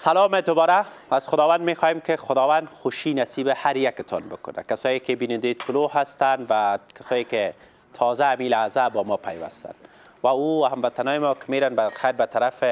سلام دوباره از خداوند میخوایم که خداوند خوشی نصیب هر یکتان بکنه کسایی که بیننده طلوع هستند و کسایی که تازه امیل لحظه با ما پیوستن و او هموطنای ما که میرن به خیر به طرف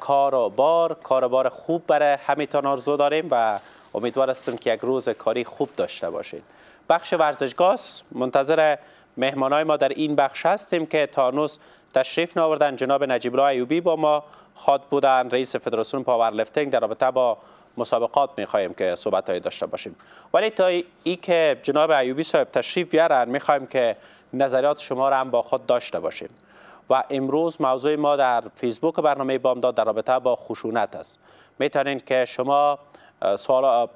کار و بار کار و بار خوب برای همیتان آرزو داریم و امیدوار هستم که یک روز کاری خوب داشته باشین بخش ورزشگاه منتظر مهمانای ما در این بخش هستیم که تانوس تشریف ناوردن جناب نجیب الله ایوبی با ما خواد بودن رئیس فدراسیون پاورلیفتینگ در رابطه با مسابقات میخواهیم که صحبت های داشته باشیم ولی تا ای که جناب ایوبی صاحب تشریف بیارن میخواهیم که نظریات شما را هم با خود داشته باشیم و امروز موضوع ما در فیسبوک برنامه بامداد در رابطه با خشونت است میتونین که شما سوال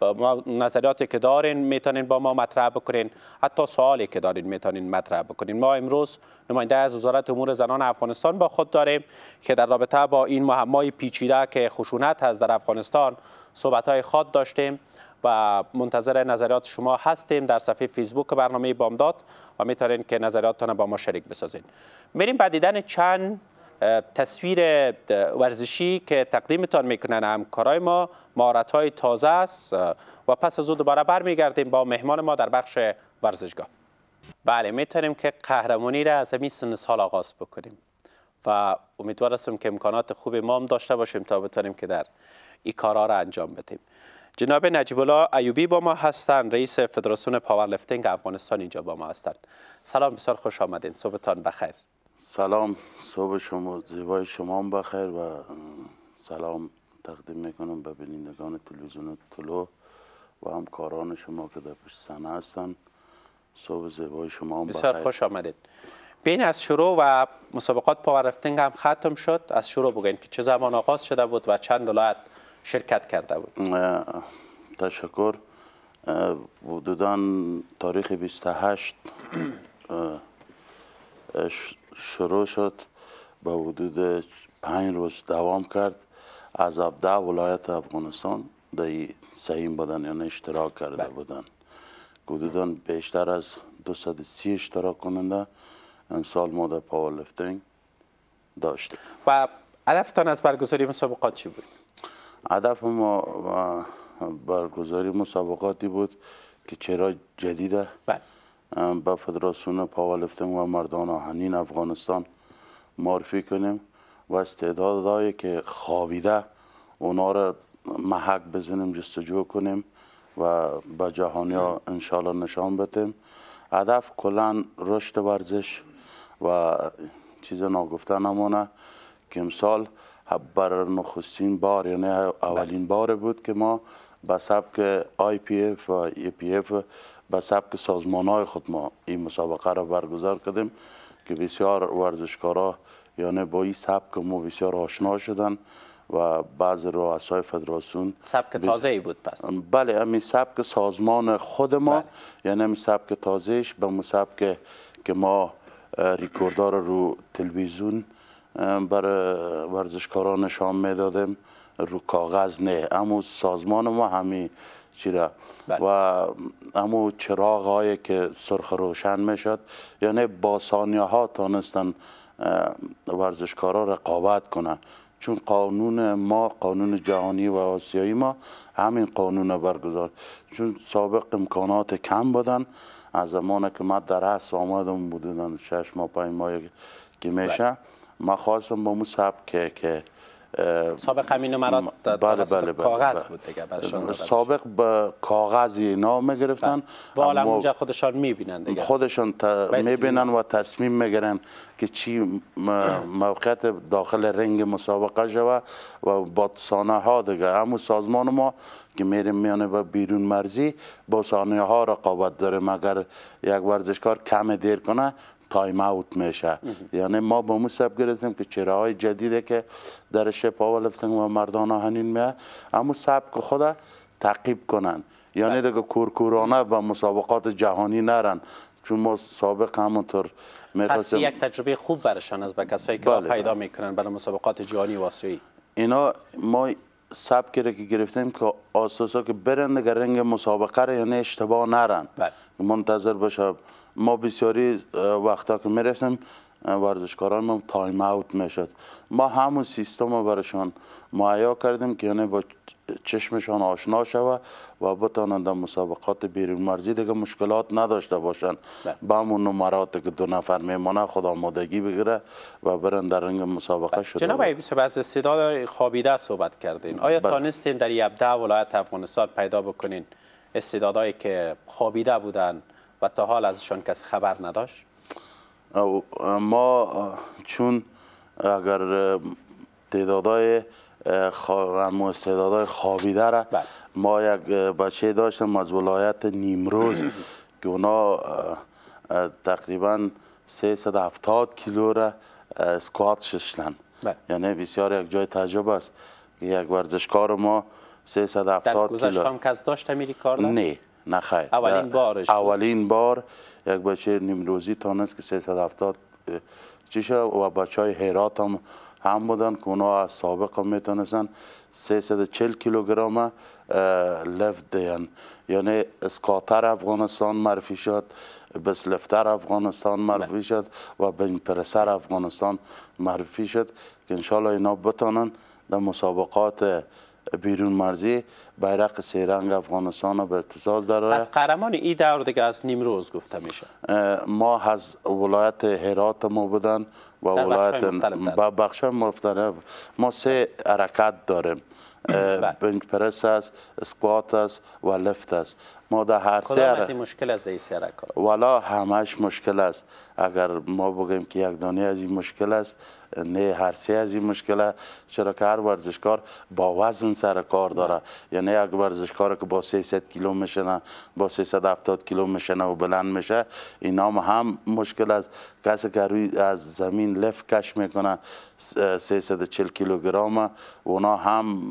نظریاتی که دارین میتونین با ما مطرح بکنین حتی سوالی که دارین میتونین مطرح بکنین ما امروز نماینده از وزارت امور زنان افغانستان با خود داریم که در رابطه با این مهمای پیچیده که خشونت هست در افغانستان صحبت های خاط داشتیم و منتظر نظریات شما هستیم در صفحه فیسبوک برنامه بامداد و میتونین که نظریاتتان با ما شریک بسازین میریم بعد دیدن چند تصویر ورزشی که تقدیمتان میکنن همکارای ما مهارت های تازه است و پس از او دوباره برمیگردیم با مهمان ما در بخش ورزشگاه بله میتونیم که قهرمانی را از همین سن سال آغاز بکنیم و امیدوار هستم که امکانات خوبی ما هم داشته باشیم تا بتونیم که در این کارها را انجام بدیم جناب نجیب الله ایوبی با ما هستند رئیس فدراسیون پاورلفتینگ افغانستان اینجا با ما هستند سلام بسیار خوش آمدین صبحتان بخیر سلام صبح شما زیبای شما هم بخیر و سلام تقدیم میکنم به بینندگان تلویزیون طلو و همکاران شما که در پشت صحنه هستن صبح زیبای شما بخیر بسیار خوش آمدید بین از شروع و مسابقات پاورفتنگ هم ختم شد از شروع بگین که چه زمان آغاز شده بود و چند ولایت شرکت کرده بود تشکر حدودا تاریخ 28 شروع شد به حدود پنج روز دوام کرد از 17 ولایت افغانستان در سهیم بودن یعنی اشتراک کرده بله. بودن حدودان بیشتر از 230 اشتراک کننده امسال ما در لفتنگ داشتیم و هدفتان از برگزاری مسابقات چی بود؟ هدف ما برگزاری مسابقاتی بود که چرا جدیده بله به فدراسیون پاورلیفتینگ و مردان آهنین افغانستان معرفی کنیم و استعدادهایی که خوابیده اونا را محق بزنیم جستجو کنیم و به جهانی ها انشالله نشان بتیم هدف کلا رشد ورزش و چیز ناگفته نمانه که امسال بر نخستین بار یعنی اولین بار بود که ما به سبک آی پی اف و ای پی اف به سبک سازمان های خود ما این مسابقه را برگزار کردیم که بسیار ورزشکارا یعنی با این سبک ما بسیار آشنا شدن و بعض رؤسای فدراسیون سبک تازه ای بود پس بله همین سبک سازمان خود ما بله. یعنی همین سبک تازهش به مسابقه سبک که ما ریکوردار رو تلویزیون بر ورزشکاران نشان میدادیم رو کاغذ نه اما سازمان ما همین چرا؟ بله. و امو چراغ که سرخ روشن میشد یعنی با ثانیه ها تانستن ورزشکارا رقابت کنن چون قانون ما قانون جهانی و آسیایی ما همین قانون برگزار چون سابق امکانات کم بودن از زمان که ما در هست آمدم بودن شش ماه پنج ماه که میشه بله. ما خواستم با مو سبکه که سابق همین مراد بله،, بله بله کاغذ بله. بود دیگه برشان سابق به کاغذی اینا گرفتن و بله. عالم اونجا خودشان میبینن دیگه خودشان میبینن و تصمیم گرند که چی موقعیت داخل رنگ مسابقه شوه و با سانه ها دیگه همون سازمان ما که میریم میانه و بیرون مرزی با سانه ها رقابت داره اگر یک ورزشکار کم دیر کنه تایم اوت میشه یعنی ما به مو سب گرفتیم که چرا های جدیده که در شپ اول و مردان هنین میه اما که خود تعقیب کنن یعنی بله. دیگه کورکورانه به مسابقات جهانی نرن چون ما سابق همونطور پس یک تجربه خوب برشان از به کسایی که بله، پیدا بله. میکنن برای مسابقات جهانی واسوی اینا ما سبکی را که گرفتیم که آساسا که برند که رنگ مسابقه را یعنی اشتباه نرن بله. منتظر باشه ما بسیاری وقتا که میرفتیم ورزشکاران ما تایم اوت میشد ما همون سیستم رو برشان معیا کردیم که یعنی با چشمشان آشنا شوه و بتانند در مسابقات بیرون مرزی دیگه مشکلات نداشته باشن به همون نمرات که دو نفر میمانه خدا آمادگی بگیره و برن در رنگ مسابقه شده بله. جناب عیبی از استعداد خوابیده صحبت کردین بله. آیا تانستین در یبده ولایت افغانستان پیدا بکنین استعدادهایی که خوابیده بودن و تا حال ازشان کس خبر نداشت ما چون اگر تعدادای خوا... استعدادهای خوابیده را بله. ما یک بچه داشتیم از ولایت نیمروز که اونا تقریبا 370 کیلو را سکوات ششتن بله. یعنی بسیار یک جای تجربه است یک ورزشکار ما 370 کیلو در گذشت هم کس داشت میری کار نه نه اولین بارش اولین بار یک بچه نیمروزی که که 370 چیشه و بچه های حیرات هم هم بودن که اونا از سابق هم میتونستن 340 کیلوگرم لفت دهن یعنی اسکاتر افغانستان معرفی شد بسلفتر افغانستان معرفی شد و بین پرسر افغانستان معرفی شد که انشالله اینا بتانن در مسابقات بیرون مرزی بیرق سیرنگ افغانستان به اتصال داره از قهرمان ای دور دیگه از نیمروز گفته میشه ما از ولایت هرات ما بودن و ولایت بخش مختلف ما سه حرکت داریم بله. بنج پرس است اسکوات است و لفت است ما در هر سه از این مشکل از این حرکات والا همش مشکل است اگر ما بگیم که یک دانه از این مشکل است نه هر سه از این مشکله چرا که هر ورزشکار با وزن سر کار داره یعنی یک ورزشکار که با 300 کیلو میشنه با 370 کیلو میشنه و بلند میشه اینا هم مشکل از کسی که روی از زمین لفت کش میکنه 340 کیلوگرم و اونا هم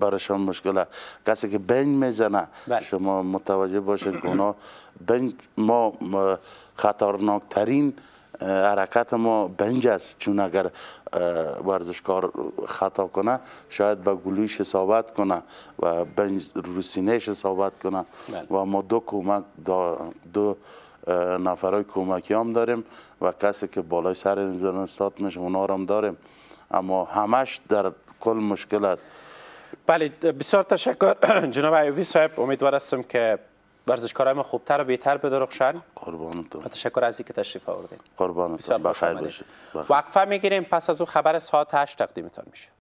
برشان مشکله کسی که بنج میزنه بله. شما متوجه باشید که اونا بنج ما ترین حرکت ما بنج است چون اگر ورزشکار خطا کنه شاید به گلویش حسابت کنه و به روسینش حسابت کنه بله. و ما دو کمک دو نفرای کمکی هم داریم و کسی که بالای سر استاد میشه اونا هم داریم اما همش در کل مشکل است بله بسیار تشکر جناب ایوبی صاحب امیدوار هستم که ورزشکارای ما خوبتر و بهتر بدرخشن قربانتون تشکر از اینکه تشریف آوردین قربانتون بخیر باشید وقفه میگیریم پس از اون خبر ساعت 8 تقدیمتان میشه